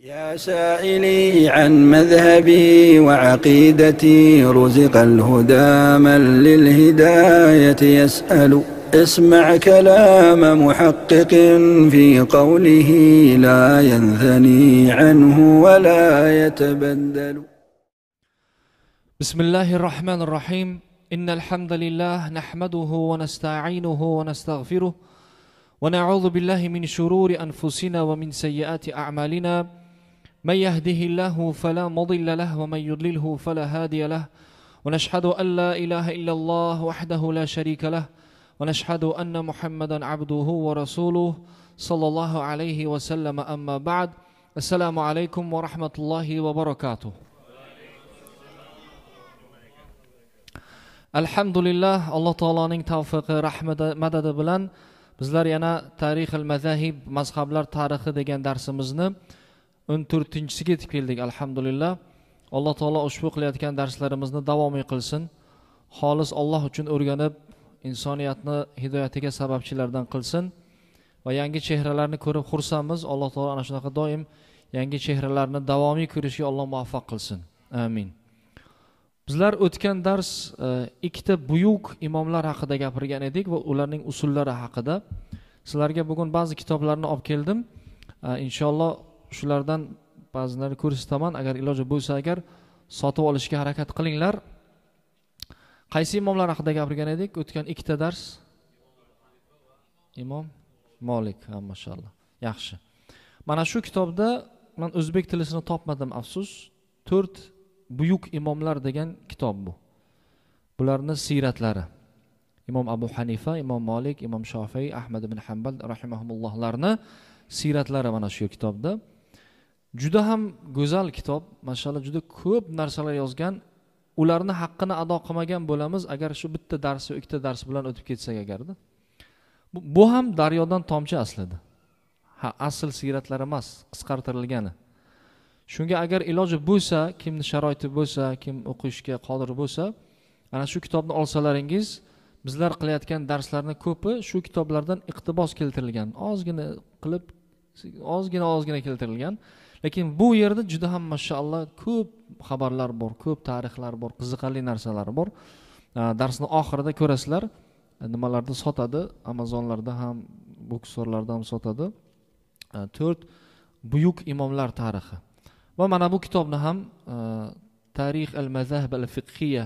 يا سائلي عن مذهبي وعقيدتي رزق الهدى من للهداية يسأل اسمع كلام محقق في قوله لا ينثني عنه ولا يتبدل بسم الله الرحمن الرحيم إن الحمد لله نحمده ونستعينه ونستغفره ونعوذ بالله من شرور أنفسنا ومن سيئات أعمالنا من يهده الله فلا مضل له ومن يضلله فلا هادي له ونشهد أن لا إله إلا الله وحده لا شريك له ونشهد أن محمدا عبده ورسوله صلى الله عليه وسلم أما بعد السلام عليكم ورحمة الله وبركاته الحمد لله الله تعالى alloh رحمة مدد بلن madadi ينا تاريخ المذاهب tarixil mazahib تاريخ ديگن درس darsimizni o'n to'rtinchisiga yetib keldik alhamdulillah alloh taolo ushbu qilayotgan darslarimizni davomiy qilsin xolis olloh uchun o'rganib insoniyatni hidoyatiga sababchilardan qilsin va yangi chehralarni ko'rib xursandmiz alloh taolo ana shunaqa doim yangi chehralarni davomiy ko'rishga alloh muvaffaq qilsin amin bizlar o'tgan dars e, ikkita buyuk imomlar haqida gapirgan edik va ularning usullari haqida sizlarga bugun ba'zi kitoblarni olib keldim e, inshaalloh shulardan ba'zilarini ko'rsataman agar iloji bo'lsa agar sotib olishga harakat qilinglar qaysi imomlar haqida gapirgan edik o'tgan ikkita dars imom molik ha mashaalloh yaxshi mana shu kitobda man o'zbek tilisini topmadim afsus to'rt buyuk imomlar degan kitob bu bularni siyratlari imom abu hanifa imom molik imom shofiy ahmad ibn hambal rahimahumullohlarni siyratlari mana shu kitobda juda ham go'zal kitob mashallah juda ko'p narsalar yozgan ularni haqqini ado qilmagan bo'lamiz agar shu bitta dars yo ikkita dars bilan o'tib ketsak agarda bu, bu ham daryodan tomchi aslida ha asl siyratlar emas qisqartirilgani shunga agar iloji bo'lsa kimni sharoiti bo'lsa kim o'qishga qodir bo'lsa ana shu kitobni olsalaringiz bizlar qilayotgan darslarni ko'pi shu kitoblardan iqtibos keltirilgan ozgina qilib ozgina ozgina keltirilgan lekin bu yerda juda ham mashaalloh ko'p xabarlar bor ko'p tarixlar bor qiziqarli narsalar bor darsni oxirida ko'rasizlar e, nimalarni sotadi amazonlarda ham buksorlarda ham sotadi e, to'rt buyuk imomlar tarixi va mana bu kitobni ham e, tarix al mazahb al fiqhiya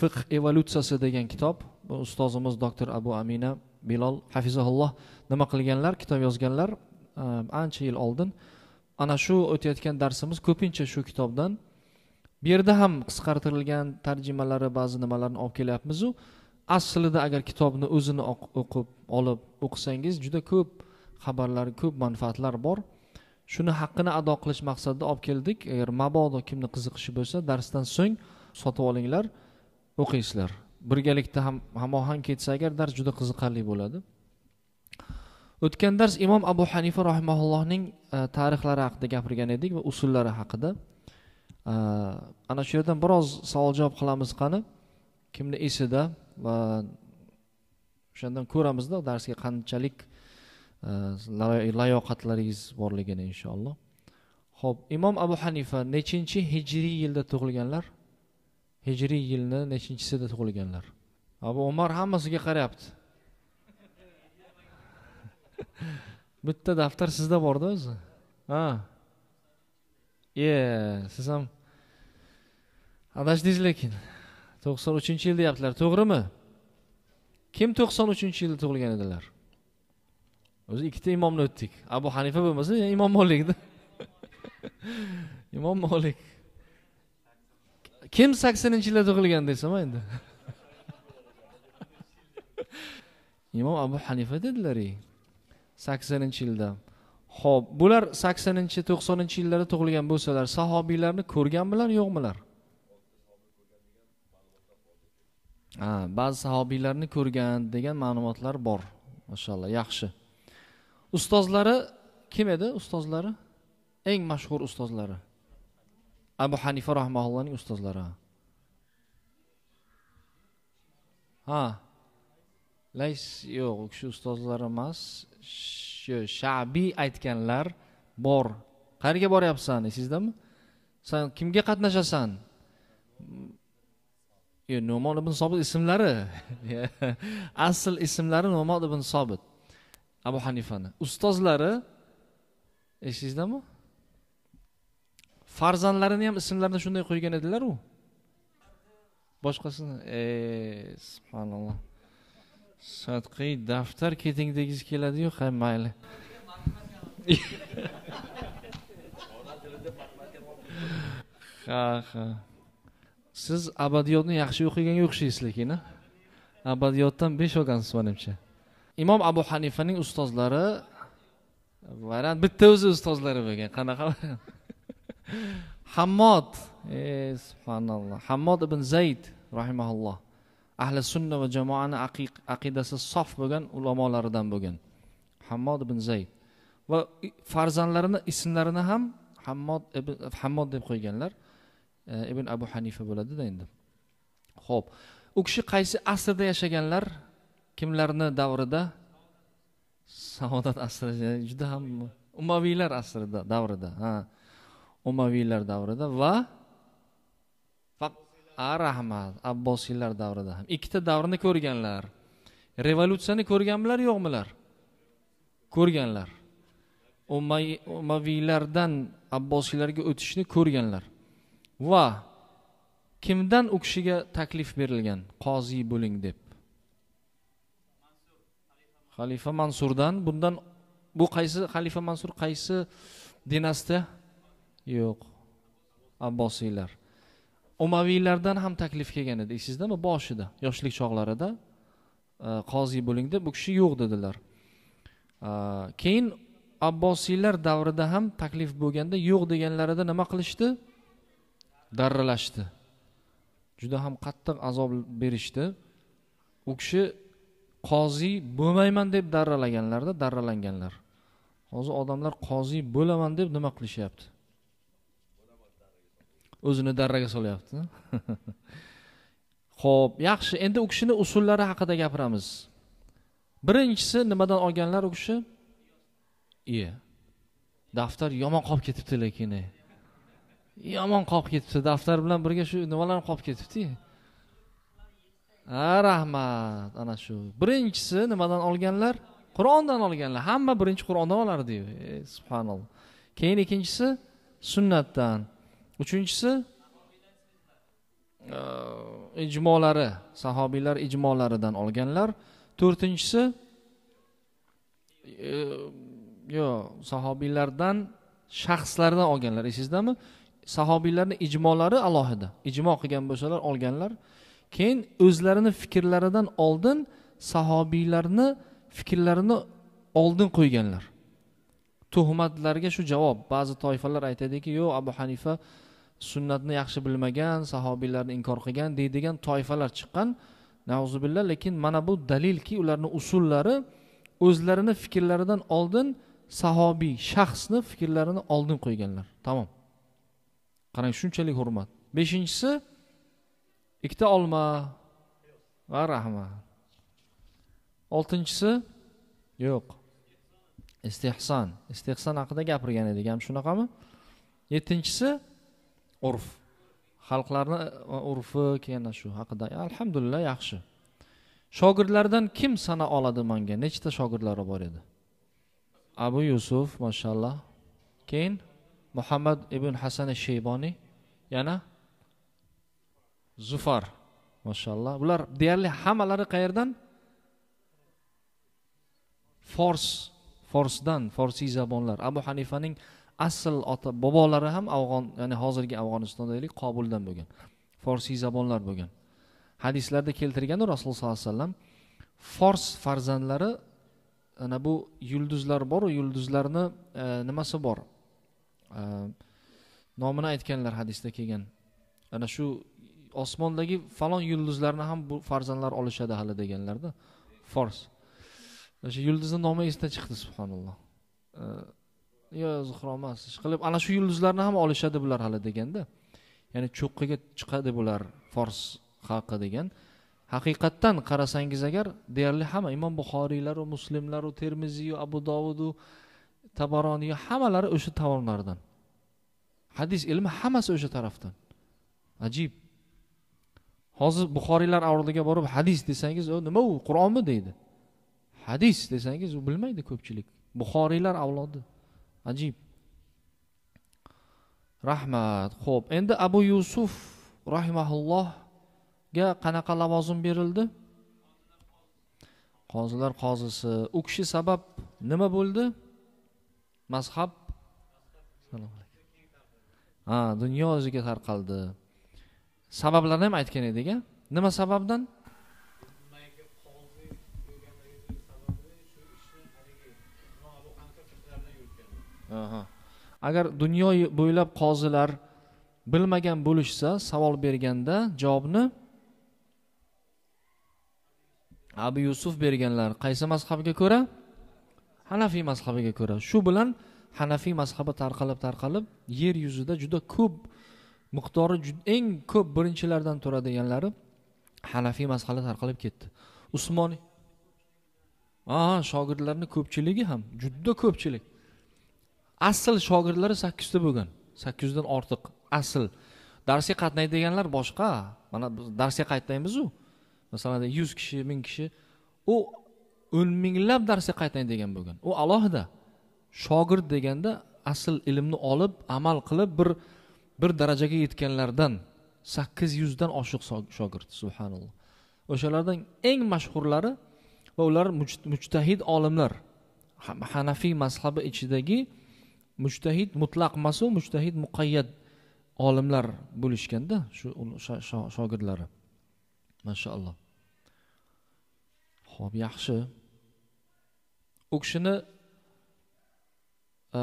fiqh evolyutsiyasi degan kitob bu ustozimiz doktor abu amina bilol hafizaulloh nima qilganlar kitob yozganlar ancha yil oldin ana shu o'tayotgan darsimiz ko'pincha shu kitobdan bu yerda ham qisqartirilgan tarjimalari ba'zi nimalarni olib kelyapmizu aslida agar kitobni o'zini o'qib olib o'qisangiz juda ko'p xabarlar ko'p manfaatlar bor shuni haqqini ado qilish maqsadida olib keldik agar mabodo kimni qiziqishi bo'lsa darsdan so'ng sotib olinglar o'qiysizlar birgalikda ham hamohang ketsa agar dars juda qiziqarli bo'ladi o'tgan dars imom abu hanifa rahimaullohning e, tarixlari haqida gapirgan edik va usullari haqida e, ana shu yerdan biroz savol javob qilamiz qani kimni esida va o'shandan ko'ramizda darsga qanchalik e, layoqatlaringiz borligini inshaalloh ho'p imom abu hanifa nechinchi hijriy yilda tug'ilganlar hijriy yilni nechinchisida tug'ilganlar abu umar hammasiga qarayapti bitta daftar sizda borda o'zi ha e siz ham adashdingiz lekin to'qson uchinchi yil deyaptilar to'g'rimi kim to'qson uchinchi yilda tug'ilgan edilar o'zi ikkita imomni o'tdik abu hanifa bo'lmasa imom molikda imom molik kim saksoninchi yilda tug'ilgan desam endi imom abu hanifa dedilar saksoninchi yilda ho'p bular saksoninchi to'qsoninchi yillarda tug'ilgan bo'lsalar sahobiylarni ko'rganmilar yo'qmilar ha ba'zi sahobiylarni ko'rgan degan ma'lumotlar bor mashaalloh yaxshi ustozlari kim edi ustozlari eng mashhur ustozlari abu hanifa rahmaullohning ustozlari ha lays yo'q u kishi ustozlar emas shu shabiy aytganlar bor qayerga boryapsan esingizdami san kimga qatnashasan nomon ibn sobit ismlari asl ismlari nomon ibn sobit abu hanifani ustozlari esingizdami farzandlarini ham ismlarini shunday qo'ygan edilaru boshqasini e subhanalloh sadqiy daftar keting degiz keladiyu ha mayli ha ha siz abadiyotni yaxshi o'qiganga o'xshaysiz lekin abadiyotdan besh olgansiz manimcha imom abu hanifaning ustozlari varan bitta o'zi ustozlari bo'lgan qanaqa hammod e subhanalloh hammod ibn zayd rahimaulloh ahli sunna va jamoani aqidasi sof bo'lgan ulamolaridan bo'lgan hammod ibn zayd va farzandlarini ismlarini ham hammod ibn hammod deb qo'yganlar e, ibn abu hanifa bo'ladida endi ho'p u kishi qaysi asrda yashaganlar kimlarni davrida saodat asrida juda ham umaviylar asrida davrida ha umaviylar davrida va a rahmat abbosiylar davrida ham ikkita davrni ko'rganlar revolyutsiyani ko'rganmilar yo'qmilar ko'rganlar umaviylardan abbosiylarga o'tishni ko'rganlar va kimdan u kishiga taklif berilgan qoziy bo'ling deb xalifa mansurdan bundan bu qaysi xalifa mansur qaysi dinastiya yo'q abbosiylar umaviylardan ham taklif kelgan edi esingizdami boshida yoshlik chog'larida qoziy bo'ling deb bu kishi yo'q dedilar keyin abbosiylar davrida ham taklif bo'lganda yo'q deganlarida nima qilishdi darralashdi juda ham qattiq azob berishdi u kishi qoziy bo'lmayman deb darralaganlarda darralanganlar hozir odamlar qoziy bo'laman deb nima qilishyapti o'zini darraga solyapti ho'p yaxshi endi u kishini usullari haqida gapiramiz birinchisi nimadan olganlar u kishi iye daftar yomon qolib ketibdi lekin e. yomon qolib ketibdi daftar bilan birga shu nimalar qolib ketibdi ha ah, rahmat ana shu birinchisi nimadan olganlar qur'ondan olganlar hamma birinchi qur'ondan olardiyu e, subhanalloh keyin ikkinchisi sunnatdan uchinchisi e, ijmolari sahobiylar ijmolaridan olganlar to'rtinchisi e, yo'q sahobiylardan shaxslardan olganlar esingizdami sahobiylarni ijmolari alohida ijmo qilgan bo'lsalar olganlar keyin o'zlarini fikrlaridan oldin sahobiylarni fikrlarini oldin qo'yganlar tuhmatlarga shu javob ba'zi toifalar aytadiki yo'q abu hanifa sunnatni yaxshi bilmagan sahobiylarni inkor qilgan deydigan toifalar chiqqan nauzubillah lekin mana bu dalilki ularni usullari o'zlarini fikrlaridan oldin sahobiy shaxsni fikrlarini oldin qo'yganlar tamom qarang shunchalik hurmat beshinchisi ikkita olma va rahmat oltinchisi yo'q istehson istehson haqida gapirgan edik ham shunaqami yettinchisi urf xalqlarni e, urfi keyin shu haqida alhamdulillah yaxshi shogirdlardan kim sana oladi manga nechta shogirdlari bor edi abu yusuf mashalloh keyin muhammad ibn hasan sheyboniy yana zufar mashalloh bular deyarli hammalari qayerdan fors forsdan forsiy zabonlar abu hanifaning asl ota bobolari ham afg'on ya'ni hozirgi afg'onistondagidek qobuldan bo'lgan forsiy zabonlar bo'lgan hadislarda keltirgani rasululloh sollallohu alayhi vasallam fors farzandlari ana bu yulduzlar boru yulduzlarni e, nimasi bor e, nomini aytganlar hadisda kelgan ana shu osmondagi falon yulduzlarni ham bu farzandlar olishadi hali deganlarda fors o'sha yulduzni nomi esdan chiqdi subhanalloh e, yo zuhro emas ishqilib ana shu yulduzlarni ham olishadi bular hali deganda ya'ni cho'qqiga chiqadi bular fors xalqi degan haqiqatdan qarasangiz agar deyarli hamma imom buxoriylaru muslimlaru termiziyu abu dovudu tabaroniyu hammalari o'sha tomonlardan hadis ilmi hammasi o'sha tarafdan ajib hozir buxoriylar avlodiga borib hadis desangiz u nima u qur'onmi deydi hadis desangiz u bilmaydi ko'pchilik buxoriylar avlodi ajib rahmat ho'p endi abu yusuf rahimaullohga qanaqa lavozim berildi qozilar qozisi u kishi sabab nima bo'ldi mazhab ha dunyo o'ziga tarqaldi sabablarni ham aytgan edik a nima sababdan agar dunyo bo'ylab qozilar bilmagan bo'lishsa savol berganda javobni abu yusuf berganlar qaysi mazhabga ko'ra hanafiy mazhabiga ko'ra shu bilan hanafiy mazhabi tarqalib tarqalib yer yuzida juda ko'p miqdori eng ko'p birinchilardan turadiganlari hanafiy mazhabi tarqalib ketdi usmon aha shogirdlarni ko'pchiligi ham juda ko'pchilik asl shogirdlari sakkizta bo'lgan sakkizdan ortiq asl darsga qatnaydiganlar boshqa mana biz darsga qaytmaymizu masalan yuz kishi ming kishi u o'n minglab darsga degan bo'lgan u alohida shogird deganda asl ilmni olib amal qilib bir bir darajaga yetganlardan sakkiz yuzdan oshiq shogird subhanalloh o'shalardan eng mashhurlari va ular mujtahid olimlar hanafiy mazhabi ichidagi mujtahid mutlaq emasu mushtahid mujtahid muqayyad olimlar bo'lishganda shu shogirdlari mashaalloh ho'p yaxshi u kishini e,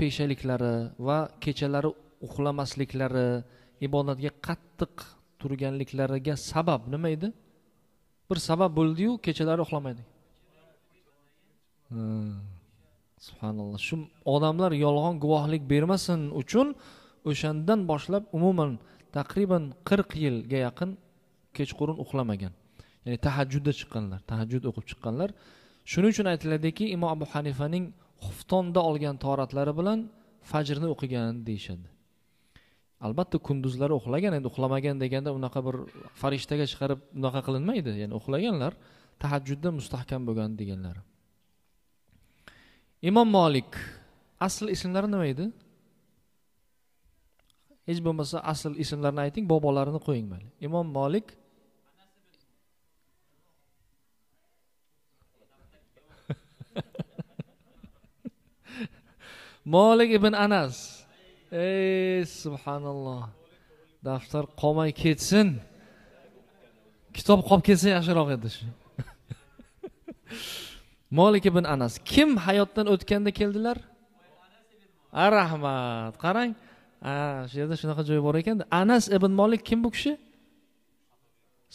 peshaliklari va kechalari uxlamasliklari ibodatga qattiq turganliklariga sabab nima edi bir sabab bo'ldiyu kechalari uxlamaydi hmm. subhanalloh shu odamlar yolg'on guvohlik bermasin uchun o'shandan boshlab umuman taqriban qirq yilga yaqin kechqurun uxlamagan ya'ni tahajjudda chiqqanlar tahajjud o'qib chiqqanlar shuning uchun aytiladiki imom abu hanifaning xuftonda olgan toratlari bilan fajrni o'qigan deyishadi albatta kunduzlari uxlagan endi uxlamagan deganda unaqa bir farishtaga chiqarib unaqa qilinmaydi ya'ni uxlaganlar tahajjudda mustahkam bo'lgan deganlari imom molik asl ismlari nima edi hech bo'lmasa asl ismlarini ayting bobolarini qo'ying mayli imom molik molik ibn anas ey subhanalloh daftar qolmay ketsin kitob qolib ketsa yaxshiroq edi shu molik ibn anas kim hayotdan o'tganda keldilar a rahmat qarang shu yerda shunaqa joy bor ekanda anas ibn molik kim bu kishi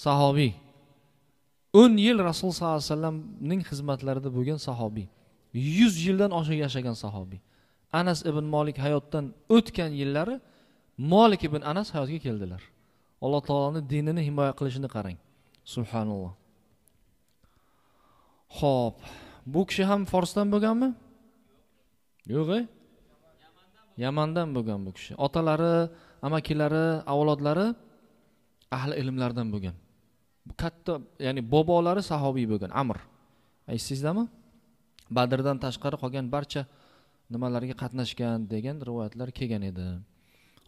sahobiy o'n yil rasululloh sollallohu alayhi vasallamning xizmatlarida bo'lgan sahobiy yuz yildan oshiq yashagan sahobiy anas ibn molik hayotdan o'tgan yillari molik ibn anas hayotga keldilar alloh taoloni dinini himoya qilishini qarang subhanalloh ho'p bu kishi ham forsdan bo'lganmi yo'q e? yamandan bo'lgan bu kishi otalari amakilari avlodlari ahli ilmlardan bo'lgan katta ya'ni bobolari sahobiy bo'lgan amr eslaysizlarmi badrdan tashqari qolgan barcha nimalarga qatnashgan degan rivoyatlar kelgan edi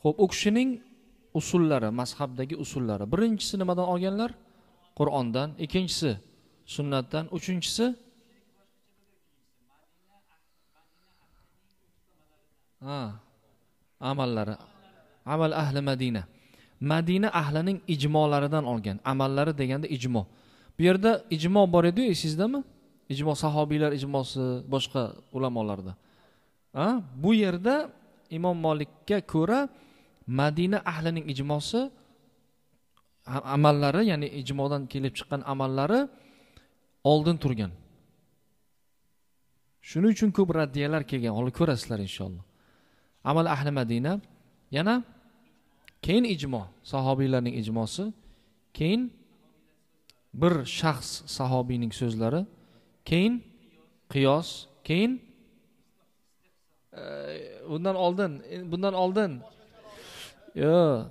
ho'p u kishining usullari mazhabdagi usullari birinchisi nimadan olganlar qur'ondan ikkinchisi sunnatdan uchinchisi ha amallari amal ahli madina madina ahlining ijmolaridan olgan amallari deganda ijmo bu yerda ijmo bor ediyu esingizdami ijmo sahobiylar ijmosi boshqa ulamolarda a bu yerda imom molikka ko'ra madina ahlining ijmosi amallari ya'ni ijmodan kelib chiqqan amallari oldin turgan shuning uchun ko'p raddiyalar kelgan hozir ko'rasizlar inshaalloh amal ahli madina yana keyin ijmo sahobiylarning ijmosi keyin bir shaxs sahobiyning so'zlari keyin qiyos keyin e, bundan oldin bundan oldin yo'q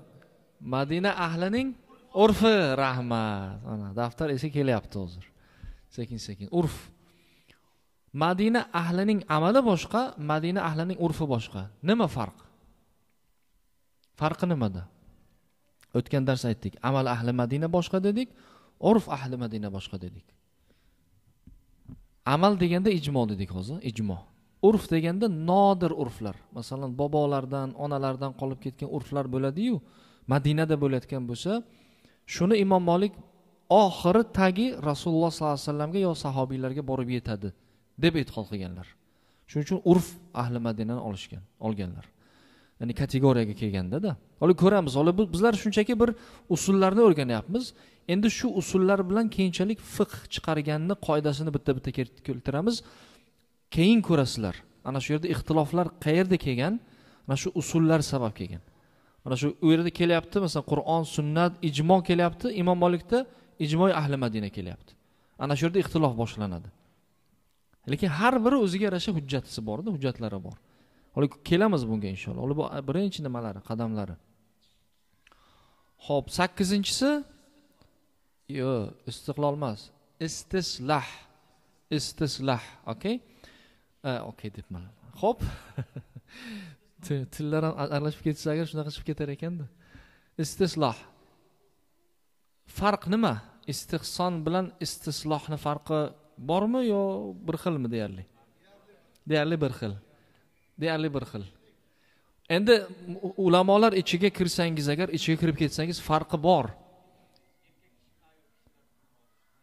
madina ahlining urfi rahmat ana daftar esa kelyapti hozir sekin sekin urf madina ahlining amali boshqa madina ahlining urfi boshqa nima farq farqi nimada o'tgan dars aytdik amal ahli madina boshqa dedik urf ahli madina boshqa dedik amal deganda ijmo dedik hozir ijmo urf deganda nodir urflar masalan bobolardan onalardan qolib ketgan urflar bo'ladiyu madinada bo'layotgan bo'lsa shuni imom molik oxiri tagi rasululloh sollallohu alayhi vasallamga yo sahobiylarga borib yetadi deb e'tiqod qilganlar shuning uchun urf ahli madinani olishgan olganlar ya'ni kategoriyaga kelgandada hali ko'ramiz hali bizlar shunchaki bir usullarni o'rganyapmiz endi shu usullar bilan keyinchalik fiqh chiqarganni qoidasini bitta bitta keltiramiz keyin ko'rasizlar ana shu yerda ixtiloflar qayerda kelgan mana shu usullar sabab kelgan mana shu u yerda kelyapti masalan qur'on sunnat ijmo kelyapti imom molikda ijmoy ahli madina kelyapti ana shu yerda ixtilof boshlanadi lekin har biri o'ziga yarasha hujjatisi borda hujjatlari bor kelamiz bunga inshaalloh bu birinchi nimalari qadamlari ho'p sakkizinchisi yo istiqlol emas istislah istislah okey okey debman ho'p tillar ham aralashib ketsa agar shunaqa chiqib ketar ekanda istisloh farq nima istihson bilan istislohni farqi bormi yo bir xilmi deyarli deyarli bir xil deyarli bir xil endi ulamolar ichiga kirsangiz agar ichiga kirib ketsangiz farqi bor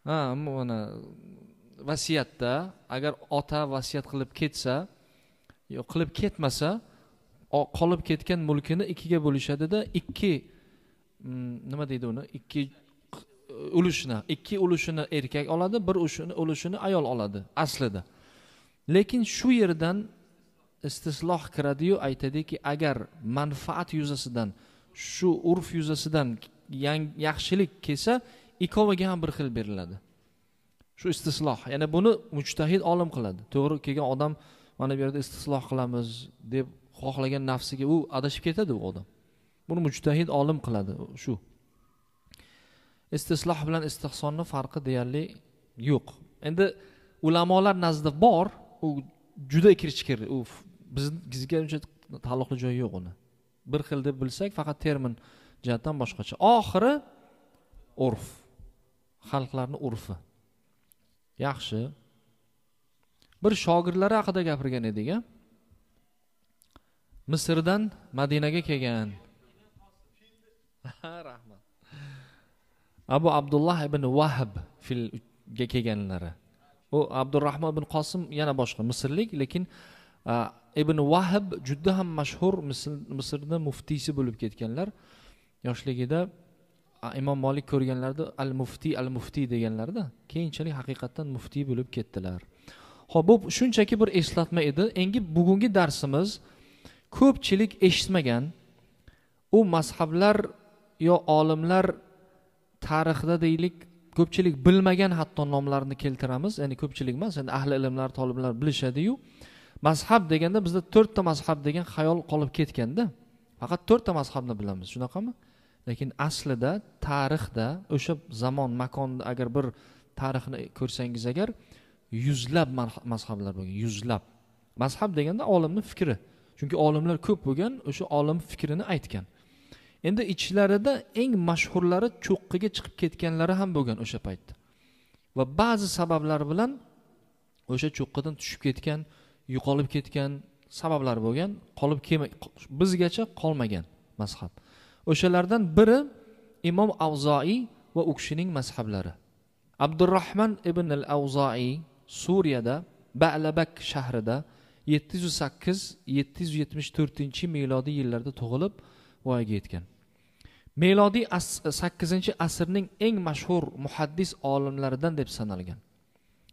ha mana vasiyatda agar ota vasiyat qilib ketsa yo qilib ketmasa qolib ketgan mulkini ikkiga bo'lishadida ikki mm, nima deydi uni ikki ulushini ikki ulushini erkak oladi bir ulushini ayol oladi aslida lekin shu yerdan istisloh kiradiyu aytadiki agar manfaat yuzasidan shu urf yuzasidan yaxshilik kelsa ikkoviga ham bir xil beriladi shu istisloh ya'ni buni mujtahid olim qiladi to'g'ri kelgan odam mana bu yerda istisloh qilamiz deb xohlagan nafsiga u adashib ketadi u odam buni mujtahid olim qiladi shu istisloh bilan istehsonni farqi deyarli yo'q endi ulamolar nazdida bor u juda kirchkir u bizga uncha taalluqli joyi yo'q uni bir xil deb bilsak faqat termin jihatdan boshqacha oxiri urf xalqlarni urfi yaxshi bir shogirdlari haqida gapirgan edik a misrdan madinaga kelgan rahmat abu abdulloh ibn vahb filga kelganlari u abdurahmon ibn qosim yana boshqa misrlik lekin ibn vahb juda ham mashhur misrni muftiysi bo'lib ketganlar yoshligida imom molik ko'rganlarida al muftiy al muftiy deganlarida keyinchalik haqiqatdan muftiy bo'lib ketdilar ho'p bu shunchaki bir eslatma edi endi bugungi darsimiz ko'pchilik eshitmagan u mazhablar yo olimlar tarixda deylik ko'pchilik bilmagan hatto nomlarni keltiramiz ya'ni ko'pchilik emas endi ahli ilmlar toliblar bilishadiyu mazhab deganda bizda to'rtta mazhab degan xayol qolib ketganda faqat to'rtta mazhabni bilamiz shunaqami lekin aslida tarixda o'sha zamon makonda agar bir tarixni ko'rsangiz agar yuzlab mazhablar bo'lgan yuzlab mazhab deganda olimni fikri chunki olimlar ko'p bo'lgan o'sha olim fikrini aytgan endi ichlarida eng mashhurlari cho'qqiga chiqib ketganlari ham bo'lgan o'sha paytda va ba'zi sabablar bilan o'sha cho'qqidan tushib ketgan yo'qolib ketgan sabablar bo'lgan qolib kelma bizgacha qolmagan mazhab o'shalardan biri imom avzoiy va u kishining mazhablari abdurahmon ibn al avzoiy suriyada balabak shahrida yetti yuz sakkiz yetti yuz yetmish to'rtinchi milodiy yillarda tug'ilib voyaga yetgan melodiy sakkizinchi asrning eng mashhur muhaddis olimlaridan deb sanalgan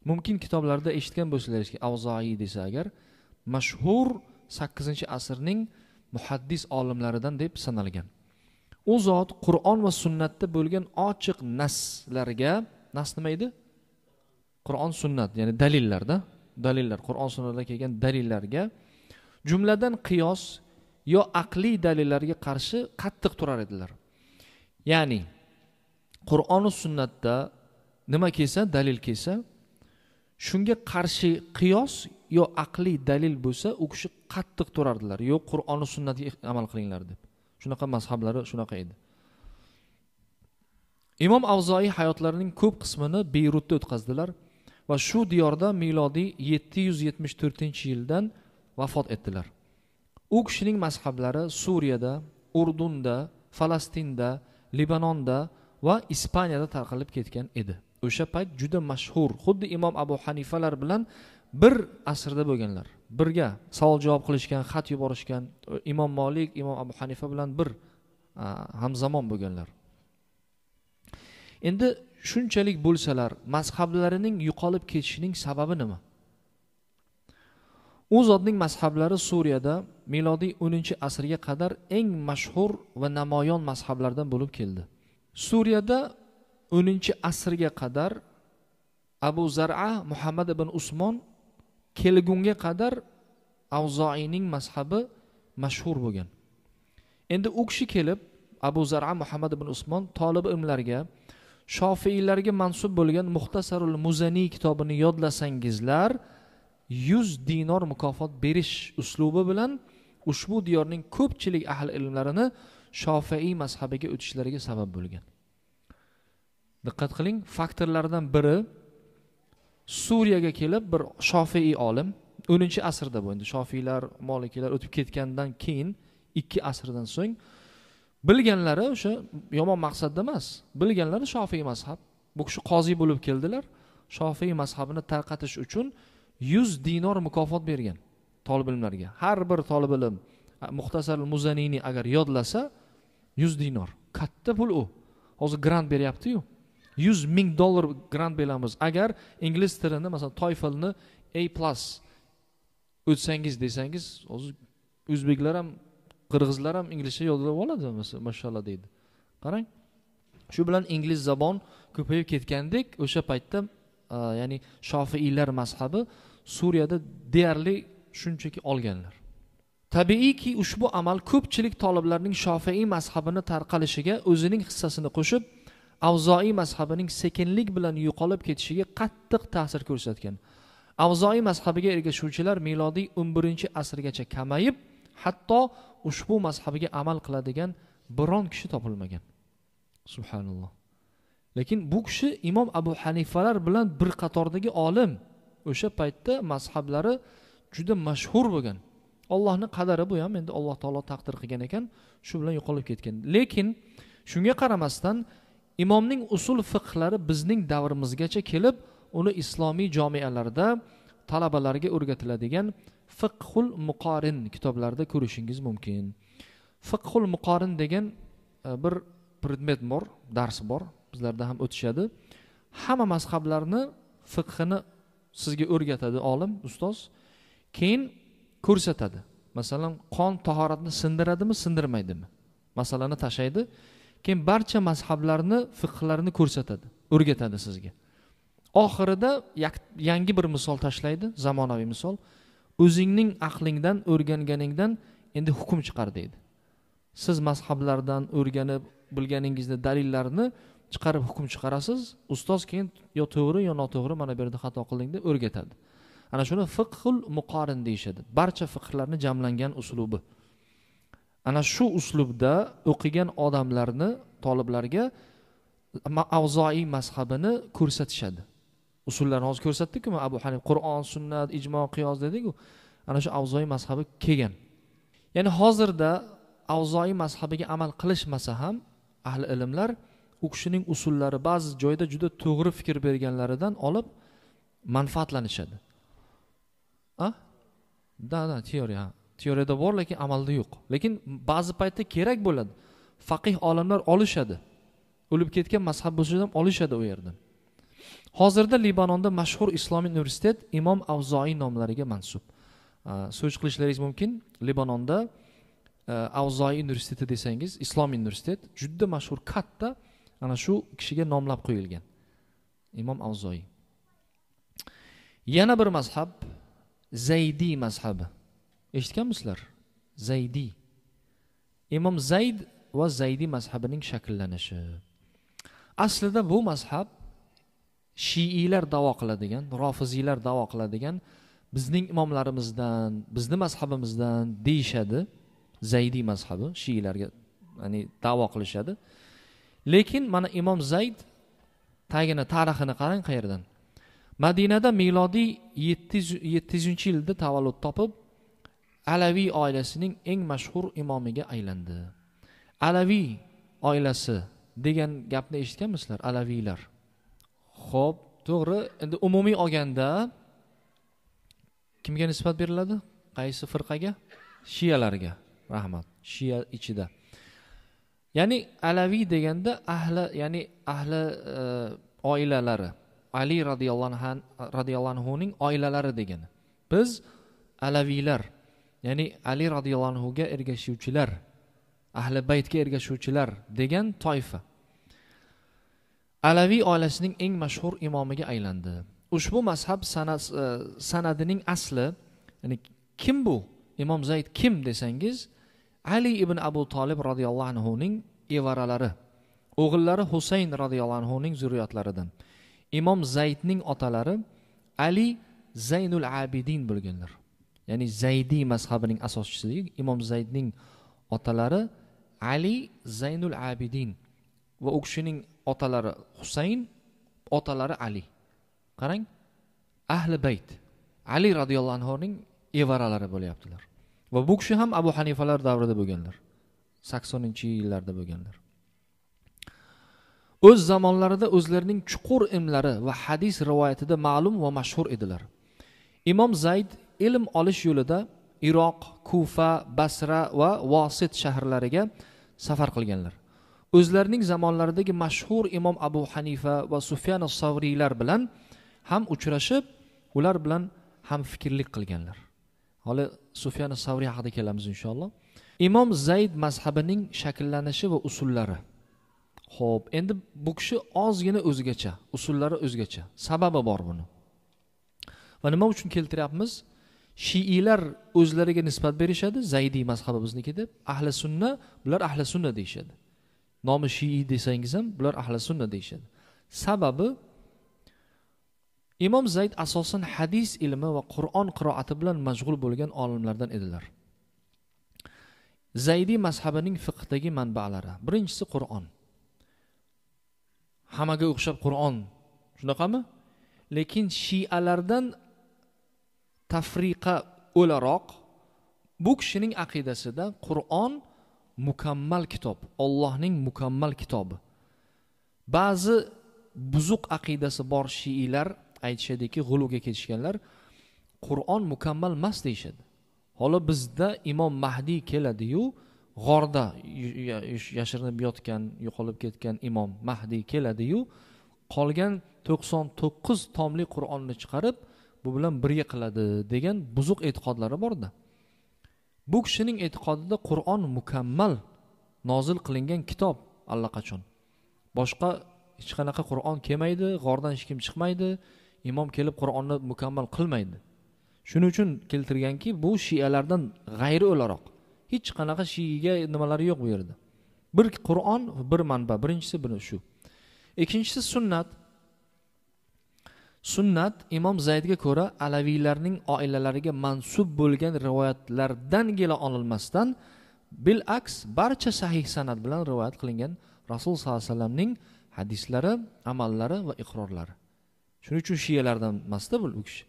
mumkin kitoblarda eshitgan bo'lsangiz avzoiy desa agar mashhur sakkizinchi asrning muhaddis olimlaridan deb sanalgan u zot qur'on va sunnatda bo'lgan ochiq naslarga nas nima edi qur'on sunnat ya'ni dalillarda dalillar qur'on sunnatda kelgan dalillarga jumladan qiyos yo aqliy dalillarga qarshi qattiq turar edilar ya'ni qur'oni sunnatda nima kelsa dalil kelsa shunga qarshi qiyos yo aqliy dalil bo'lsa u kishi qattiq turardilar yo qur'oni sunnatga amal qilinglar deb shunaqa mazhablari shunaqa edi imom avzoiy hayotlarining ko'p qismini beyrutda o'tkazdilar va shu diyorda milodiy yetti yuz yetmish to'rtinchi yildan vafot etdilar u kishining mazhablari suriyada urdunda falastinda libanonda va ispaniyada tarqalib ketgan edi o'sha payt juda mashhur xuddi imom abu hanifalar bilan bir asrda bo'lganlar birga savol javob qilishgan xat yuborishgan imom molik imom abu hanifa bilan bir hamzamon bo'lganlar endi shunchalik bo'lsalar mazhablarining yo'qolib ketishining sababi nima u zotning mazhablari suriyada milodiy o'ninchi asrga qadar eng mashhur va namoyon mazhablardan bo'lib keldi suriyada o'ninchi asrga qadar abu zara muhammad ibn usmon kelgunga qadar avzoiyning mazhabi mashhur bo'lgan endi u kishi kelib abu zara muhammad ibn usmon tolib ilmlarga shofiiylarga mansub bo'lgan muxtasarul muzaniy kitobini yodlasangizlar yuz dinor mukofot berish uslubi bilan ushbu diyorning ko'pchilik ahli ilmlarini shofaiy mazhabiga o'tishlariga sabab bo'lgan diqqat qiling faktorlardan biri suriyaga kelib bir shofiiy olim o'ninchi asrda bu endi shofiylar molikiylar o'tib ketgandan keyin ikki asrdan so'ng bilganlari o'sha yomon maqsadda emas bilganlari shofiy mazhab bu kishi qoziy bo'lib keldilar shofiy mazhabini tarqatish uchun yuz dinor mukofot bergan tolib ilmlarga har bir tolib ilm muxtasar muzaniyni agar yodlasa yuz dinor katta pul u hozir grant beryaptiyu yuz ming dollar grant beramiz agar ingliz tilini masalan toyfilni a plus o'tsangiz desangiz hozir o'zbeklar ham qirg'izlar ham inglizcha yodlab oladi mashallah deydi qarang shu bilan ingliz zabon ko'payib ketgandek o'sha paytda Э, ya'ni shofiiylar mazhabi suriyada deyarli shunchaki olganlar tabiiyki ushbu amal ko'pchilik toliblarning shofiiy mazhabini tarqalishiga o'zining hissasini qo'shib avzoiy mazhabining sekinlik bilan yo'qolib ketishiga qattiq ta'sir ko'rsatgan avzoiy mazhabiga ergashuvchilar milodiy o'n birinchi asrgacha kamayib hatto ushbu mazhabiga amal qiladigan biron kishi topilmagan subhanalloh lekin bu kishi imom abu hanifalar bilan bir qatordagi olim o'sha paytda mazhablari juda mashhur bo'lgan ollohni qadari bu ham endi alloh taolo taqdir qilgan ekan shu bilan yo'qolib ketgan lekin shunga qaramasdan imomning usul fiqhlari bizning davrimizgacha kelib uni islomiy jomialarda talabalarga o'rgatiladigan fiqhul muqorin kitoblarida ko'rishingiz mumkin fiqhul muqorin degan e, bir predmet bor dars bor bizlarda ham o'tishadi hamma mazhablarni fiqhini sizga o'rgatadi olim ustoz keyin ko'rsatadi masalan qon tahoratni sindiradimi sindirmaydimi masalani tashlaydi keyin barcha mazhablarni fiqhlarini ko'rsatadi o'rgatadi sizga oxirida yangi bir misol tashlaydi zamonaviy misol o'zingning aqlingdan o'rganganingdan endi hukm chiqar deydi siz mazhablardan o'rganib bilganingizni dalillarni chiqarib hukm chiqarasiz ustoz keyin yo to'g'ri yo noto'g'ri mana bu yerda xato qilding deb o'rgatadi ana shuni fiqhul muqorin deyishadi barcha fiqhlarni jamlangan uslubi ana shu uslubda o'qigan odamlarni toliblarga avzoiy mazhabini ko'rsatishadi usullarni hozir ko'rsatdikku abu hanif qur'on sunnat ijmo qiyos dedikku ana shu avzoiy mazhabi kelgan ya'ni hozirda avzoiy mazhabiga amal qilishmasa ham ahli ilmlar u kishining usullari ba'zi joyda juda to'g'ri fikr berganlaridan olib manfaatlanishadi a da da teoriya teoriyada bor lekin amalda yo'q lekin ba'zi paytda kerak bo'ladi faqih olimlar olishadi o'lib ketgan mazhab bo'lsa ham olishadi u yerdan hozirda libanonda mashhur islomiy universitet imom avzoiy nomlariga mansub so'ch qilishlaringiz mumkin libanonda e, avzoiy universiteti desangiz islomiy universitet juda mashhur katta ana shu kishiga nomlab qo'yilgan imom avzoiy yana bir mazhab zaydiy mazhabi eshitganmisizlar zaydiy imom zayd va zaydiy mazhabining shakllanishi aslida bu mazhab shiiylar davo qiladigan rofiziylar davo qiladigan bizning imomlarimizdan bizni mazhabimizdan deyishadi zaydiy mazhabi shiiylarga ya'ni davo qilishadi lekin mana imom zayd tagini tarixini qarang qayerdan madinada milodiy yetti yuzinchi yilda tavallud topib alaviy oilasining eng mashhur imomiga aylandi alaviy oilasi degan gapni eshitganmisizlar alaviylar ho'p to'g'ri endi umumiy olganda kimga nisbat beriladi qaysi firqaga shiyalarga rahmat shiya ichida ya'ni alaviy deganda ahli ya'ni ahli e, oilalari ali roziyallohu anhuning oilalari degani biz alaviylar ya'ni ali roziyallohu anhuga ergashuvchilar ahli baytga ergashuvchilar degan toifa alaviy oilasining eng mashhur imomiga aylandi ushbu mazhab e, sanadining asli ya'ni kim bu imom zayd kim desangiz ali ibn abu tolib roziyallohu anhuning evaralari o'g'illari husayn roziyallohu anhuning zurriyotlaridan imom zaydning otalari ali zaynul abidin bo'lganlar ya'ni zaydiy mazhabining asoschisi imom zaydning otalari ali zaynul abidin va u kishining otalari husayn otalari ali qarang ahli bayt ali roziyallohu anhuning evaralari bo'lyaptilar va bu kishi ham abu hanifalar davrida bo'lganlar saksoninchi yillarda bo'lganlar o'z zamonlarida o'zlarining chuqur ilmlari va hadis rivoyatida ma'lum va mashhur edilar imom zayd ilm olish yo'lida iroq kufa basra va vosit shaharlariga safar qilganlar o'zlarining zamonlaridagi mashhur imom abu hanifa va sufyan savriylar bilan ham uchrashib ular bilan hamfikrlik qilganlar hali sufyani savriy haqida kelamiz inshaalloh imom zayd mazhabining shakllanishi va usullari ho'p endi bu kishi ozgina o'zgacha usullari o'zgacha sababi bor buni va nima uchun keltiryapmiz shiiylar o'zlariga nisbat berishadi zaydiy mazhabi bizniki deb ahli sunna bular ahli sunna deyishadi nomi shiiy desangiz ham bular ahli sunna deyishadi sababi imom zayd asosan hadis ilmi va qur'on qiroati bilan mashg'ul bo'lgan olimlardan edilar zaydiy mazhabining fiqdagi manbalari birinchisi qur'on hammaga o'xshab qur'on shunaqami lekin shialardan tafriqa o'laroq bu kishining aqidasida qur'on mukammal kitob ollohning mukammal kitobi ba'zi buzuq aqidasi bor shiiylar aytishadiki g'uluga ketishganlar qur'on mukammal emas deyishadi holi bizda imom mahdiy keladiyu g'orda yashirinib yotgan yo'qolib ketgan imom mahdiy keladiyu qolgan to'qson to'qqiz tomli qur'onni chiqarib bu bilan birga qiladi degan buzuq e'tiqodlari borda bu kishining e'tiqodida qur'on mukammal nozil qilingan kitob allaqachon boshqa hech qanaqa qur'on kelmaydi g'ordan hech kim chiqmaydi imom kelib qur'onni mukammal qilmaydi shuning uchun keltirganki bu shiyalardan g'ayri o'laroq hech qanaqa shiiga nimalari yo'q bu yerda bir qur'on bir manba birinchisi bir shu ikkinchisi sunnat sunnat imom zaydga ko'ra alaviylarning oilalariga mansub bo'lgan rivoyatlardangina olinmasdan bil aks barcha sahih san'at bilan rivoyat qilingan rasululloh sallallohu alayhi vasallamning hadislari amallari va iqrorlari shuning uchun shiyalardan emasda bu kishi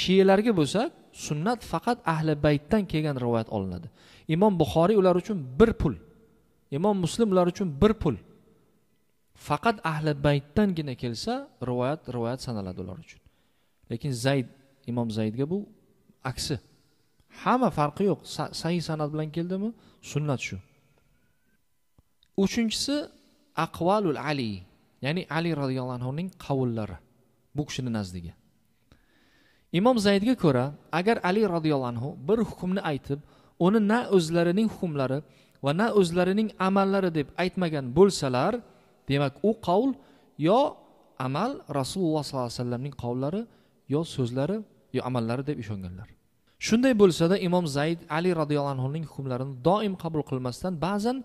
shiyalarga bo'lsa sunnat faqat ahli baytdan kelgan rivoyat olinadi imom buxoriy ular uchun bir pul imom muslim ular uchun bir pul faqat ahli baytdangina kelsa rivoyat rivoyat sanaladi ular uchun lekin zayd imom zaydga bu aksi hamma farqi yo'q sahiy san'at bilan keldimi sunnat shu uchinchisi aqvalul ali ya'ni ali roziyallohu anhuning qavllari bu kishini nazdiga imom zaydga ko'ra agar ali roziyallohu anhu bir hukmni aytib uni na o'zlarining hukmlari va na o'zlarining amallari deb aytmagan bo'lsalar demak u qavl yo amal rasululloh sollallohu alayhi vasallamning qavllari yo so'zlari yo amallari deb ishonganlar shunday bo'lsada imom zayd ali roziyallohu anhuning hukmlarini doim qabul qilmasdan ba'zan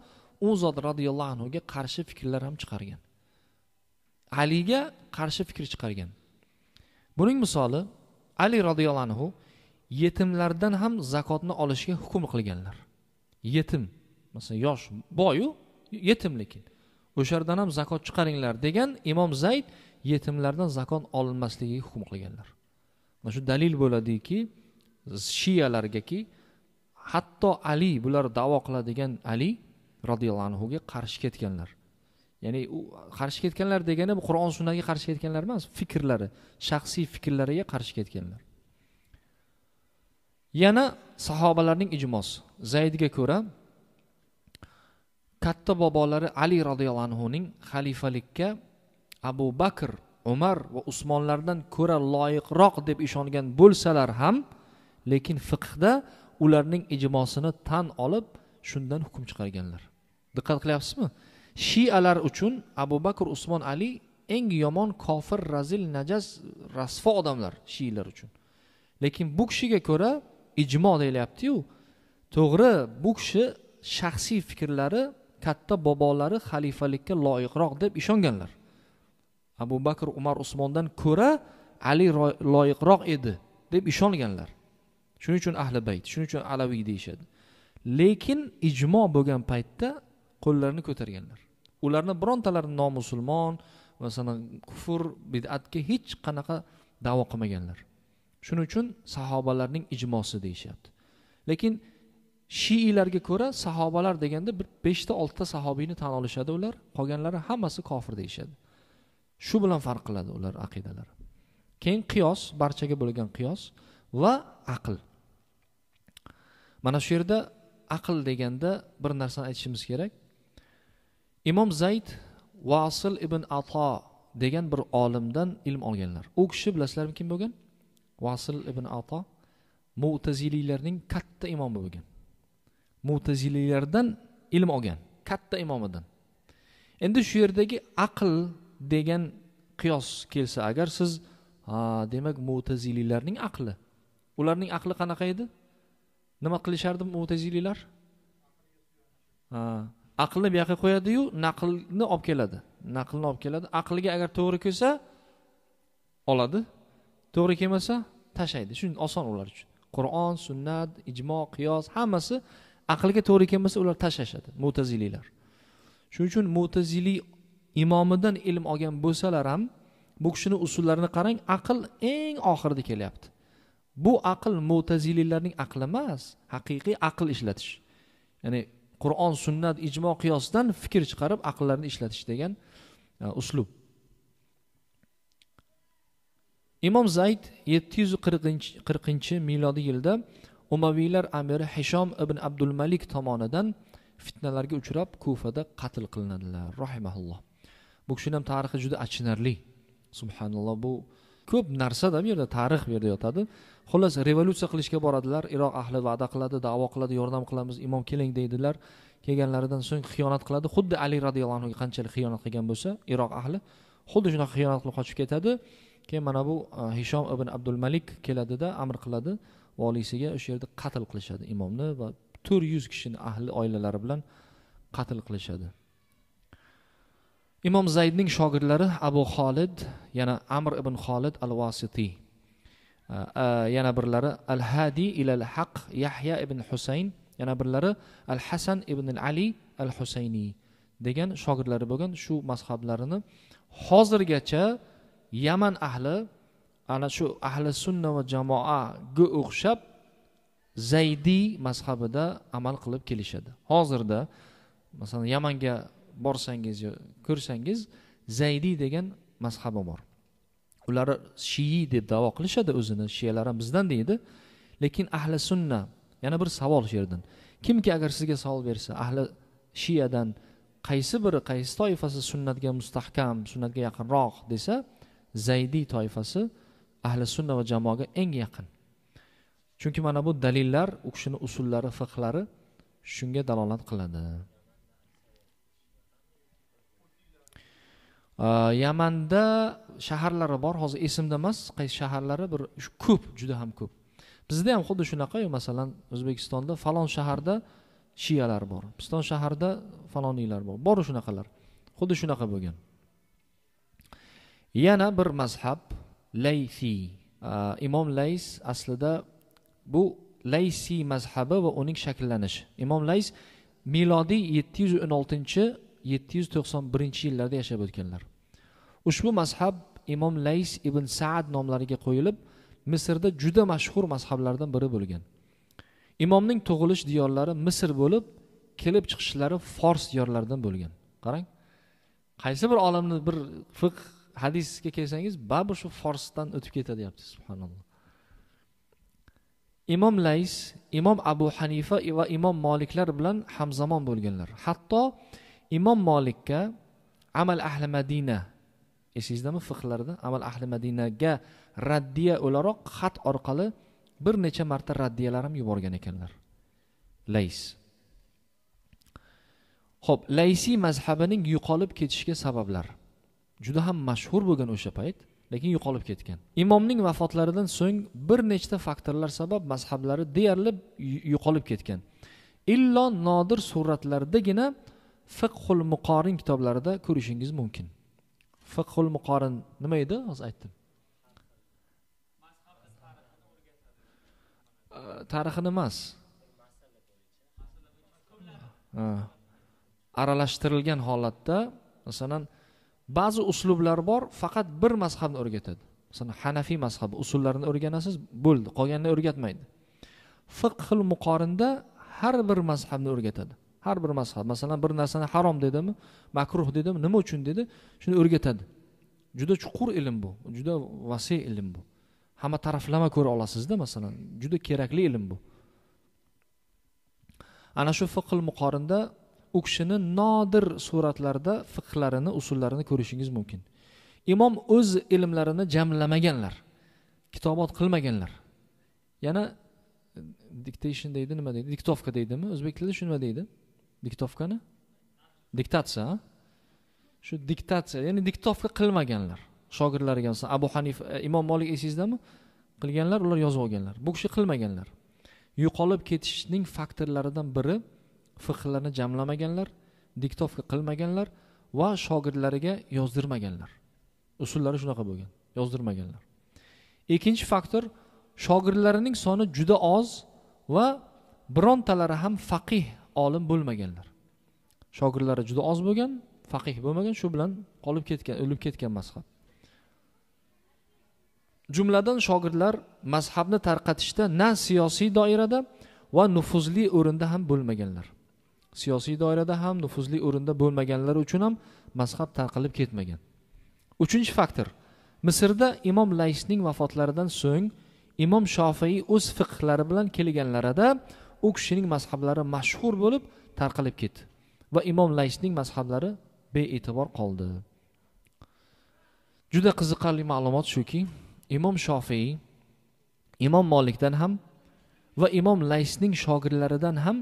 u zot roziyallohu anhuga qarshi fikrlar ham chiqargan aliga qarshi fikr chiqargan buning misoli ali roziyallohu anhu yetimlardan ham zakotni olishga hukm qilganlar yetim masalan yosh boyu yetim lekin o'shalardan ham zakot chiqaringlar degan imom zayd yetimlardan zakot olinmasligiga hukm qilganlar mana shu dalil bo'ladiki shiyalargaki hatto ali bular davo qiladigan ali roziyallohu anhuga qarshi ketganlar ya'ni u qarshi ketganlar degani bu qur'on sunnatga qarshi ketganlar emas fikrlari shaxsiy fikrlariga qarshi ketganlar yana sahobalarning ijmosi zaydga ko'ra katta bobolari ali roziyallohu anhuning xalifalikka abu bakr umar va usmonlardan ko'ra loyiqroq deb ishongan bo'lsalar ham lekin fiqhda ularning ijmosini tan olib shundan hukm chiqarganlar diqqat qilyapsizmi shialar uchun abu bakr usmon ali eng yomon kofir razil najas rasvo odamlar shiyalar uchun lekin bu kishiga ko'ra ijmo deyilyaptiyu to'g'ri bu kishi shaxsiy fikrlari katta bobolari xalifalikka loyiqroq deb ishonganlar abu bakr umar usmondan ko'ra ali loyiqroq edi deb ishonganlar shuning uchun ahli bayt shuning uchun alaviy deyishadi lekin ijmo bo'lgan paytda qo'llarini ko'targanlar ularni birontalari nomusulmon masalan kufr bid'atga hech qanaqa davo qilmaganlar shuning uchun sahobalarning ijmosi deyishyapti lekin shiilarga ko'ra sahobalar deganda bir beshta oltita sahobiyni tan olishadi ular qolganlari hammasi kofir deyishadi shu bilan farq qiladi ular aqidalari keyin qiyos barchaga bo'lgan qiyos va aql mana shu yerda aql deganda bir narsani aytishimiz kerak imom zayd vasil ibn ato degan bir olimdan ilm olganlar u kishi bilasizlarmi kim bo'lgan vasil ibn ato mutaziliylarning katta imomi bo'lgan mutaziliylardan ilm olgan katta imomidan endi shu yerdagi aql degan qiyos kelsa agar siz ha demak mutaziliylarning aqli ularning aqli qanaqa edi nima qilishardi mutaziliylar ha aqlni bu qo'yadiyu naqlni olib keladi naqlni olib keladi aqliga agar to'g'ri kelsa oladi to'g'ri kelmasa tashlaydi shuning oson ular uchun qur'on sunnat ijmo qiyos hammasi aqlga to'g'ri kelmasa ular tashlashadi mutazililar shuning uchun mutaziliy imomidan ilm olgan bo'lsalar ham bu kishini usullarini qarang aql eng oxirida kelyapti bu aql mo'taziliylarning aqli emas haqiqiy aql ishlatish ya'ni qur'on sunnat ijmo qiyosdan fikr chiqarib aqllarni ishlatish degan e, uslub imom zayd yetti yuz qirqinchi milodiy yilda umaviylar amiri hishom ibn abdul malik tomonidan fitnalarga uchrab kufada qatl qilinadilar rahimaulloh bu kishini ham tarixi juda achinarli subhanalloh bu ko'p narsada bu yerda tarix bu yerda yotadi xullas revolyutsiya qilishga boradilar iroq ahli va'da qiladi davo qiladi yordam qilamiz imom keling deydilar kelganlaridan so'ng xiyonat qiladi xuddi ali roziyallohu anhuga qanchalik xiyonat qilgan bo'lsa iroq ahli xuddi shunaqa xiyonat qilib qochib ketadi keyin mana bu e, hishom ibn abdul malik keladida amr qiladi voliysiga o'sha yerda qatl qilishadi imomni va to'rt yuz kishini ahli oilalari bilan qatl qilishadi imom zaydning shogirdlari abu xolid yana amr ibn xolid al vositiy uh, uh, yana birlari al hadi ilal haq yahya ibn husayn yana birlari al hasan ibn al ali al husayniy degan shogirdlari bo'lgan shu mazhablarini hozirgacha yaman ahli ana shu ahli sunna va jamoaga o'xshab zaydiy mazhabida amal qilib kelishadi hozirda masalan yamanga borsangiz ko'rsangiz zaydiy degan mazhabi bor ular shiyiy deb davo qilishadi o'zini shiyalar ham bizdan deydi lekin ahli sunna yana bir savol shu yerdan kimki agar sizga savol bersa ahli shiyadan qaysi biri qaysi toifasi sunnatga mustahkam sunnatga yaqinroq desa zaydiy toifasi ahli sunna va jamoaga eng yaqin chunki mana bu dalillar u kishini usullari fiqlari shunga dalolat qiladi Э, yamanda shaharlari bor hozir esimda emas qaysi shaharlari bir ko'p juda ham ko'p bizda ham xuddi shunaqayu masalan o'zbekistonda falon shaharda shiyalar bor piston shaharda faloniylar bor boru shunaqalar xuddi shunaqa bo'lgan yana bir mazhab laysiy э, imom lays aslida bu laysiy mazhabi va uning shakllanishi imom lays milodiy yetti yuz o'n oltinchi yetti yuz to'qson birinchi yillarda yashab o'tganlar ushbu mazhab imom lays ibn saad nomlariga qo'yilib misrda juda mashhur mazhablardan biri bo'lgan imomning tug'ilish diyorlari misr bo'lib kelib chiqishlari fors diyorlaridan bo'lgan qarang qaysi bir olimni bir fiqh hadisga kelsangiz baribir shu forsdan o'tib ketadi deyapti subhanalloh imom lays imom abu hanifa va imom moliklar bilan hamzamon bo'lganlar hatto imom molikka amal ahli madina esingizdami fiqlarda amal ahli madinaga raddiya o'laroq xat orqali bir necha marta raddiyalar ham yuborgan ekanlar lays ho'p laysiy mazhabining yo'qolib ketishiga sabablar juda ham mashhur bo'lgan o'sha payt lekin yo'qolib ketgan imomning vafotlaridan so'ng bir nechta faktorlar sabab mazhablari deyarli yo'qolib ketgan illo nodir suratlardagina fiqhul muqorin kitoblarida ko'rishingiz mumkin fiqhul muqorin nima edi hozir aytdim tarixini emas aralashtirilgan holatda masalan ba'zi uslublar bor faqat bir mazhabni o'rgatadi masalan hanafiy mazhabi usullarini o'rganasiz bo'ldi qolganini o'rgatmaydi fiqhil muqorinda har bir mazhabni o'rgatadi har bir mazhab masalan bir narsani harom dedimi makruh dedimi nima uchun dedi shuni o'rgatadi juda chuqur ilm bu juda vasiy ilm bu hamma taraflama ko'ra olasizda masalan juda kerakli ilm bu ana shu fiql muqorinda u kishini nodir suratlarda fiqlarini usullarini ko'rishingiz mumkin imom o'z ilmlarini jamlamaganlar kitobot qilmaganlar yana diktation deydi nima deydi diktovka deydimi o'zbek tilida shu nima deydi diktovkani diktatsiya shu diktatsiya ya'ni diktovka qilmaganlar shogirdlariga masalan abu hanifa e, imom molik esingizdami qilganlar ular yozib olganlar bu kishi qilmaganlar yo'qolib ketishning faktorlaridan biri fiqlarni jamlamaganlar diktovka qilmaganlar va shogirdlariga yozdirmaganlar usullari shunaqa bo'lgan yozdirmaganlar ikkinchi faktor shogirdlarining soni juda oz va birontalari ham faqih olim bo'lmaganlar shogirdlari juda oz bo'lgan faqih bo'lmagan shu bilan qolib ketgan o'lib ketgan mazhab jumladan shogirdlar mazhabni tarqatishda na siyosiy doirada va nufuzli o'rinda ham bo'lmaganlar siyosiy doirada ham nufuzli o'rinda bo'lmaganlari uchun ham mazhab tarqalib ketmagan uchinchi faktor misrda imom laysning vafotlaridan so'ng imom shofiy o'z fiqhlari bilan kelganlarida u kishining mazhablari mashhur bo'lib tarqalib ketdi va imom laysning mazhablari bee'tibor qoldi juda qiziqarli ma'lumot shuki imom shofiy imom molikdan ham va imom laysning shogirdlaridan ham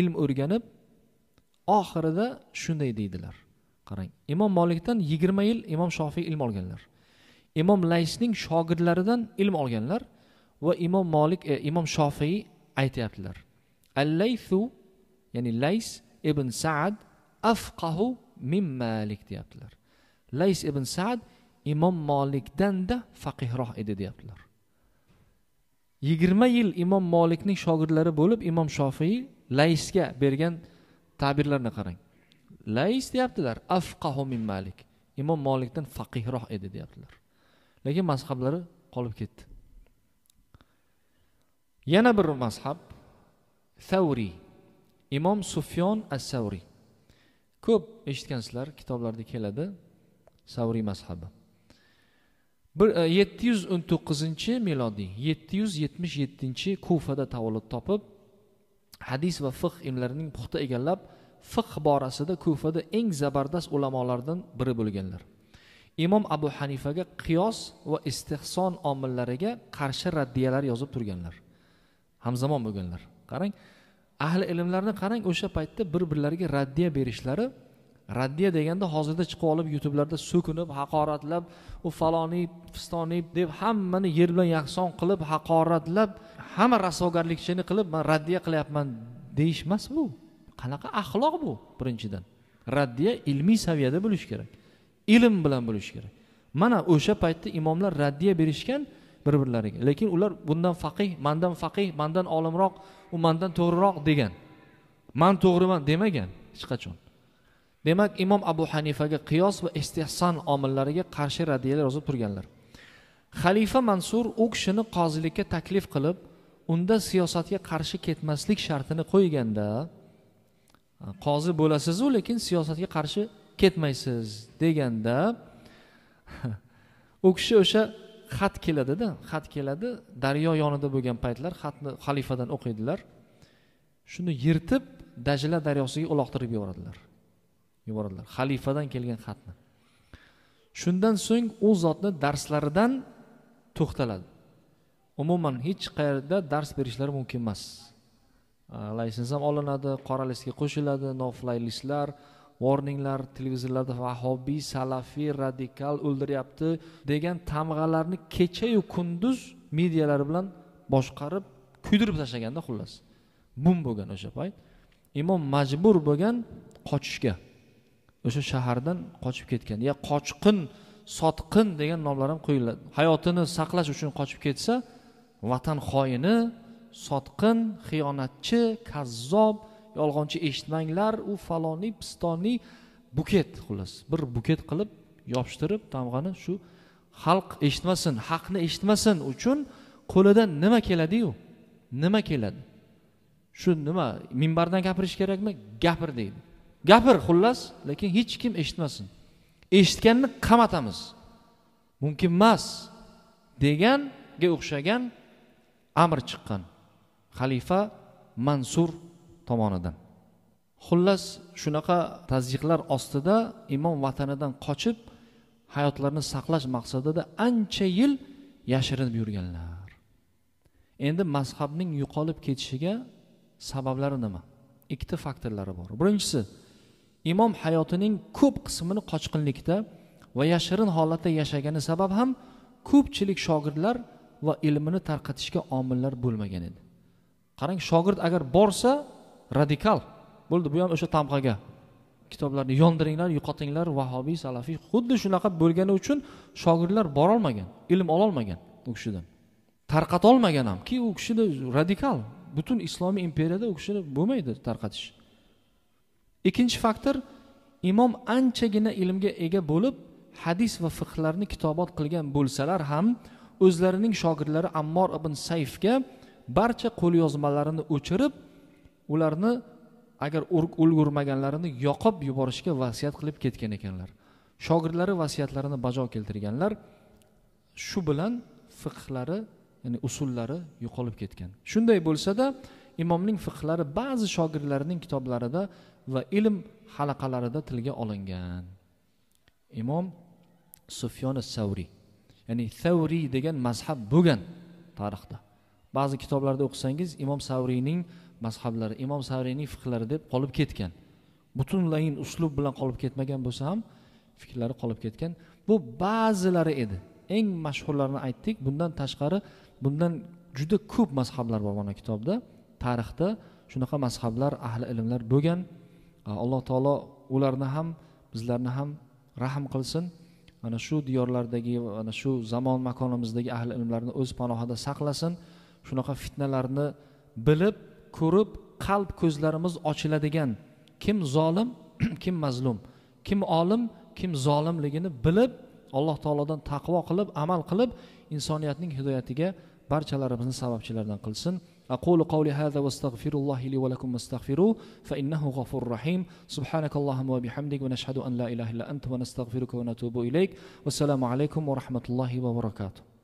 ilm o'rganib oxirida shunday deydilar qarang imom molikdan yigirma yil imom shofiy ilm olganlar imom laysning shogirdlaridan ilm olganlar va imom molik e, imom shofiy aytyaptilar allaythu ya'ni lays ibn Sa'd afqahu min malik deyaptilar lays ibn Sa'd imom molikdanda faqihroq edi deyaptilar yigirma yil imom molikning shogirdlari bo'lib imom shofiy laysga bergan ta'birlarni qarang lays deyaptilar afqahu min malik imom molikdan faqihroq edi deyaptilar lekin mazhablari qolib ketdi yana bir mazhab favriy imom sufyon as savriy ko'p eshitgansizlar kitoblarda keladi savriy mazhabi bir e, yetti yuz o'n to'qqizinchi milodiy yetti yuz yetmish yettinchi kufada tavallud topib hadis va fiqh ilmlarining puxta egallab fiqh borasida kufada eng zabardast ulamolardan biri bo'lganlar imom abu hanifaga qiyos va istehson omillariga qarshi raddiyalar yozib turganlar hamzamon bo'lganlar qarang ahli ilmlarni qarang o'sha paytda bir birlariga raddiya berishlari raddiya deganda hozirda chiqib olib youtubelarda so'kinib haqoratlab u faloniy fistoniy deb hammani yer bilan yakson qilib haqoratlab hamma rasvogarlikchini qilib man raddiya qilyapman deyish emas bu qanaqa axloq bu birinchidan raddiya ilmiy saviyada bo'lishi kerak ilm bilan bo'lishi kerak mana o'sha paytda imomlar raddiya berishgan bir birlariga lekin ular bundan faqih mandan faqih mandan olimroq u mandan to'g'riroq degan man to'g'riman demagan hech qachon demak imom abu hanifaga qiyos va istehson omillariga qarshi radiyalar yozib turganlar xalifa mansur u kishini qozilikka taklif qilib unda siyosatga qarshi ketmaslik shartini qo'yganda qozi bo'lasizu lekin siyosatga qarshi ketmaysiz deganda u kishi o'sha xat keladida xat keladi daryo yonida bo'lgan paytlar xatni xalifadan o'qiydilar shuni yirtib dajla daryosiga uloqtirib yuboradilar yuboradilar xalifadan kelgan xatni shundan so'ng u zotni darslaridan to'xtaladi umuman hech qayerda dars berishlari mumkin emas laysensiya ham olinadi qora listga qo'shiladi noflay listlar vorninglar televizorlarda vahobiy salafiy radikal o'ldiryapti degan tamg'alarni kechayu kunduz medialar bilan boshqarib kuydirib tashlaganda xullas bum bo'lgan o'sha payt imom majbur bo'lgan qochishga o'sha shahardan qochib ketgan ya qochqin sotqin degan nomlar ham qo'yiladi hayotini saqlash uchun qochib ketsa vatan xoini sotqin xiyonatchi kazzob yolg'onchi eshitmanglar u faloniy pistoniy buket xullas bir buket qilib yopishtirib tamg'ani shu xalq eshitmasin haqni eshitmasin uchun qo'lidan nima keladiyu nima keladi shu nima minbardan gapirish kerakmi gapir deydi gapir xullas lekin hech kim eshitmasin eshitganni qamatamiz mumkin emas deganga o'xshagan amr chiqqan xalifa mansur tomonidan xullas shunaqa tazyiqlar ostida imom vatanidan qochib hayotlarini saqlash maqsadida ancha yil yashirinib yurganlar endi mazhabning yo'qolib ketishiga sabablari nima ikkita faktorlari bor birinchisi imom hayotining ko'p qismini qochqinlikda va yashirin holatda yashagani sabab ham ko'pchilik shogirdlar va ilmini tarqatishga omillar bo'lmagan edi qarang shogird agar borsa radikal bo'ldi bu ham o'sha tamg'aga kitoblarni yondiringlar yo'qotinglar vahobiy salafiy xuddi shunaqa bo'lgani uchun shogirdlar borolmagan ilm ololmagan u kishidan tarqatolmagan ham ki u kishida radikal butun islomiy imperiyada u kishini bo'lmaydi tarqatish ikkinchi faktor imom anchagina ilmga ega bo'lib hadis va fiqhlarni kitobot qilgan bo'lsalar ham o'zlarining shogirdlari ammor ibn sayfga barcha qo'lyozmalarini o'chirib ularni agar ulgurmaganlarini yoqib yuborishga vasiyat qilib ketgan ekanlar shogirdlari vasiyatlarini bajo keltirganlar shu bilan fiqhlari ya'ni usullari yo'qolib ketgan shunday bo'lsada imomning fiqhlari ba'zi shogirdlarining kitoblarida va ilm halaqalarida tilga olingan imom sufyoni savriy ya'ni savriy degan mazhab bo'lgan tarixda ba'zi kitoblarda o'qisangiz imom savriyning mazhablari imom sariyning fiqlari deb qolib ketgan butunlayin uslub bilan qolib ketmagan bo'lsa ham fikrlari qolib ketgan bu ba'zilari edi eng mashhurlarini aytdik bundan tashqari bundan juda ko'p mazhablar bor mana kitobda tarixda shunaqa mazhablar ahli ilmlar bo'lgan alloh taolo ularni ham bizlarni ham rahm qilsin mana shu diyorlardagi mana shu zamon makonimizdagi ahli ilmlarni o'z panohida saqlasin shunaqa fitnalarni bilib ko'rib qalb ko'zlarimiz ochiladigan kim zolim kim mazlum kim olim kim zolimligini bilib alloh taolodan taqvo qilib amal qilib insoniyatning hidoyatiga barchalarimizni sababchilardan qilsin أقول قولي هذا واستغفر الله لي ولكم واستغفروه فإنه غفور رحيم سبحانك اللهم وبحمدك ونشهد أن لا إله إلا أنت ونستغفرك ونتوب إليك والسلام عليكم ورحمة الله وبركاته